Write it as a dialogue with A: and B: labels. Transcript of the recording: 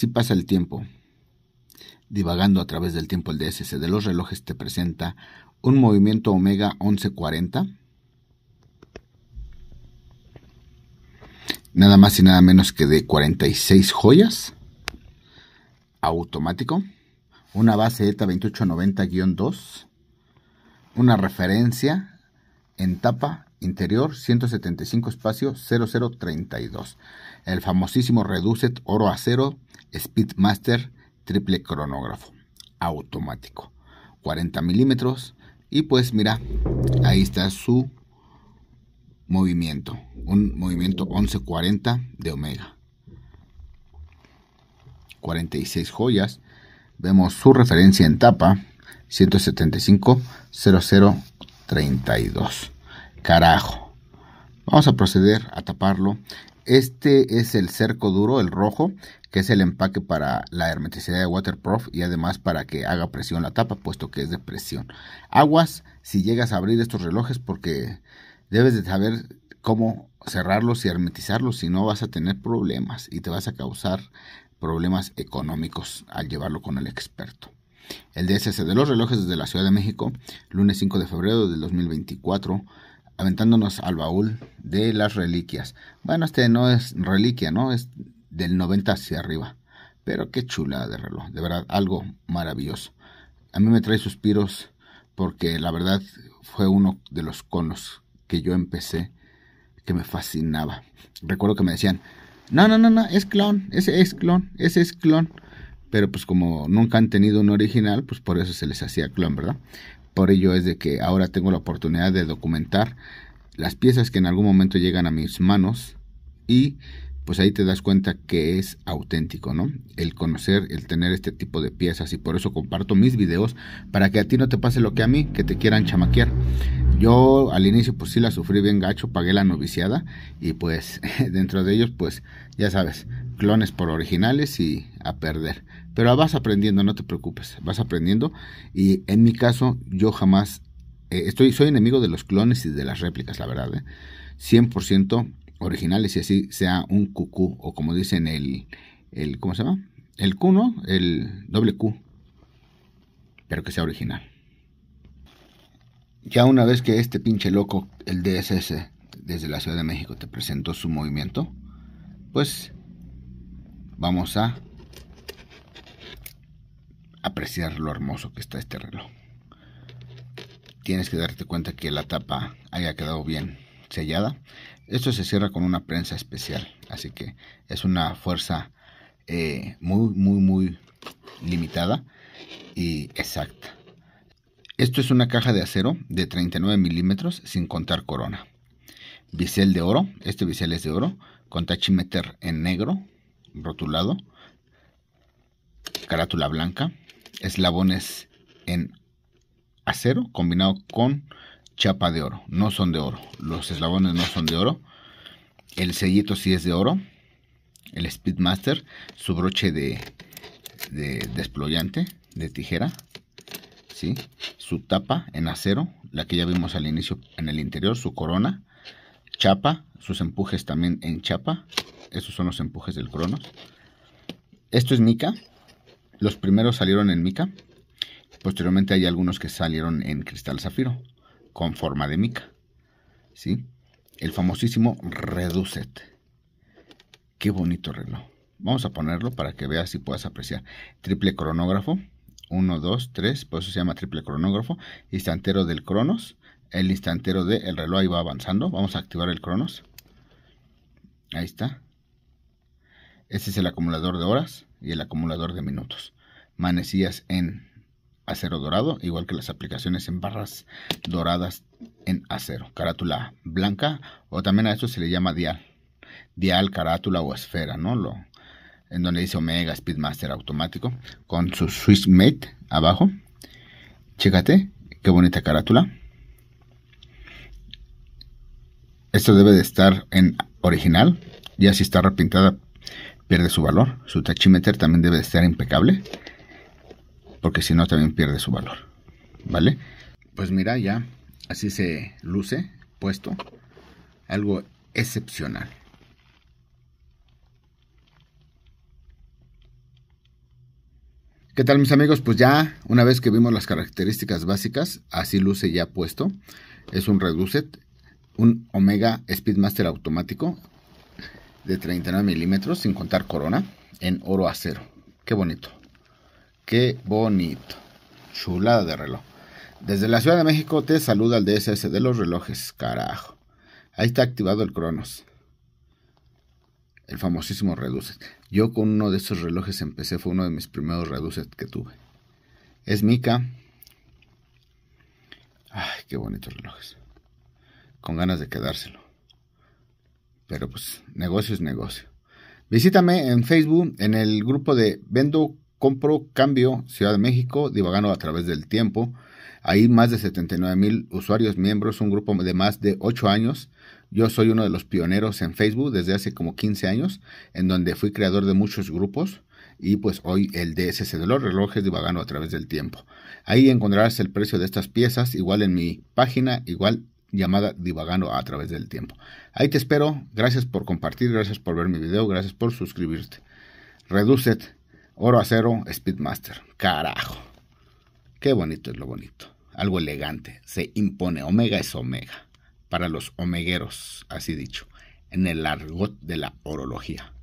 A: Si pasa el tiempo. Divagando a través del tiempo, el DSC de los relojes te presenta un movimiento omega 1140. Nada más y nada menos que de 46 joyas. Automático. Una base ETA 2890-2. Una referencia en tapa Interior 175 espacio 0032. El famosísimo Reducet Oro Acero Speedmaster triple cronógrafo automático. 40 milímetros. Y pues mira, ahí está su movimiento. Un movimiento 1140 de Omega. 46 joyas. Vemos su referencia en tapa. 175 0032. Carajo. Vamos a proceder a taparlo. Este es el cerco duro, el rojo, que es el empaque para la hermeticidad de waterproof y además para que haga presión la tapa, puesto que es de presión. Aguas si llegas a abrir estos relojes porque debes de saber cómo cerrarlos y hermetizarlos, si no vas a tener problemas y te vas a causar problemas económicos al llevarlo con el experto. El DSC de los relojes desde la Ciudad de México, lunes 5 de febrero del 2024 aventándonos al baúl de las reliquias. Bueno, este no es reliquia, ¿no? Es del 90 hacia arriba. Pero qué chula de reloj, de verdad, algo maravilloso. A mí me trae suspiros porque la verdad fue uno de los conos que yo empecé que me fascinaba. Recuerdo que me decían, no, no, no, no, es clon, ese es clon, ese es clon. Pero pues como nunca han tenido un original, pues por eso se les hacía clon, ¿verdad? Por ello es de que ahora tengo la oportunidad de documentar las piezas que en algún momento llegan a mis manos y pues ahí te das cuenta que es auténtico, ¿no? El conocer, el tener este tipo de piezas y por eso comparto mis videos para que a ti no te pase lo que a mí, que te quieran chamaquear. Yo al inicio pues sí la sufrí bien gacho, pagué la noviciada y pues dentro de ellos pues ya sabes, clones por originales y a perder. Pero vas aprendiendo, no te preocupes, vas aprendiendo y en mi caso yo jamás eh, estoy soy enemigo de los clones y de las réplicas, la verdad. 100% ¿eh? originales y así sea un cucú o como dicen el el ¿cómo se llama? El Q, El doble Q. Pero que sea original. Ya una vez que este pinche loco, el DSS, desde la Ciudad de México te presentó su movimiento, pues vamos a apreciar lo hermoso que está este reloj. Tienes que darte cuenta que la tapa haya quedado bien sellada. Esto se cierra con una prensa especial, así que es una fuerza eh, muy, muy, muy limitada y exacta. Esto es una caja de acero de 39 milímetros sin contar corona. Bisel de oro, este bisel es de oro, con tachimeter en negro, rotulado, carátula blanca, eslabones en acero combinado con chapa de oro. No son de oro, los eslabones no son de oro. El sellito sí es de oro. El Speedmaster, su broche de, de desployante, de tijera, su tapa en acero, la que ya vimos al inicio en el interior, su corona, chapa, sus empujes también en chapa, esos son los empujes del Cronos. Esto es mica, los primeros salieron en mica, posteriormente hay algunos que salieron en cristal zafiro, con forma de mica, ¿sí? El famosísimo Reducet. Qué bonito reloj. Vamos a ponerlo para que veas y puedas apreciar. Triple cronógrafo, 1, 2, 3, por eso se llama triple cronógrafo, instantero del cronos, el instantero del reloj ahí va avanzando, vamos a activar el cronos, ahí está, este es el acumulador de horas y el acumulador de minutos, manecillas en acero dorado, igual que las aplicaciones en barras doradas en acero, carátula blanca o también a esto se le llama dial, dial, carátula o esfera, ¿no? Lo, en donde dice Omega Speedmaster automático, con su Swiss Mate abajo. Chécate, qué bonita carátula. Esto debe de estar en original, ya si está repintada pierde su valor. Su tachímetro también debe de estar impecable, porque si no también pierde su valor. ¿Vale? Pues mira, ya así se luce puesto. Algo excepcional. ¿Qué tal mis amigos? Pues ya una vez que vimos las características básicas, así luce ya puesto. Es un Reducet, un Omega Speedmaster automático de 39 milímetros sin contar corona en oro acero. Qué bonito. Qué bonito. Chulada de reloj. Desde la Ciudad de México te saluda el DSS de los relojes, carajo. Ahí está activado el Cronos el famosísimo Reducet. Yo con uno de esos relojes empecé, fue uno de mis primeros Reducet que tuve. Es Mica. Ay, qué bonitos relojes. Con ganas de quedárselo. Pero pues, negocio es negocio. Visítame en Facebook, en el grupo de Vendo, Compro, Cambio, Ciudad de México, divagando a través del tiempo. Hay más de 79 mil usuarios miembros, un grupo de más de 8 años. Yo soy uno de los pioneros en Facebook desde hace como 15 años, en donde fui creador de muchos grupos y pues hoy el DSC de los relojes divagando a través del tiempo. Ahí encontrarás el precio de estas piezas, igual en mi página, igual llamada divagando a través del tiempo. Ahí te espero, gracias por compartir, gracias por ver mi video, gracias por suscribirte. Reducet, Oro a cero Speedmaster. Carajo. Qué bonito es lo bonito. Algo elegante. Se impone. Omega es omega. Para los omegueros, así dicho, en el argot de la orología.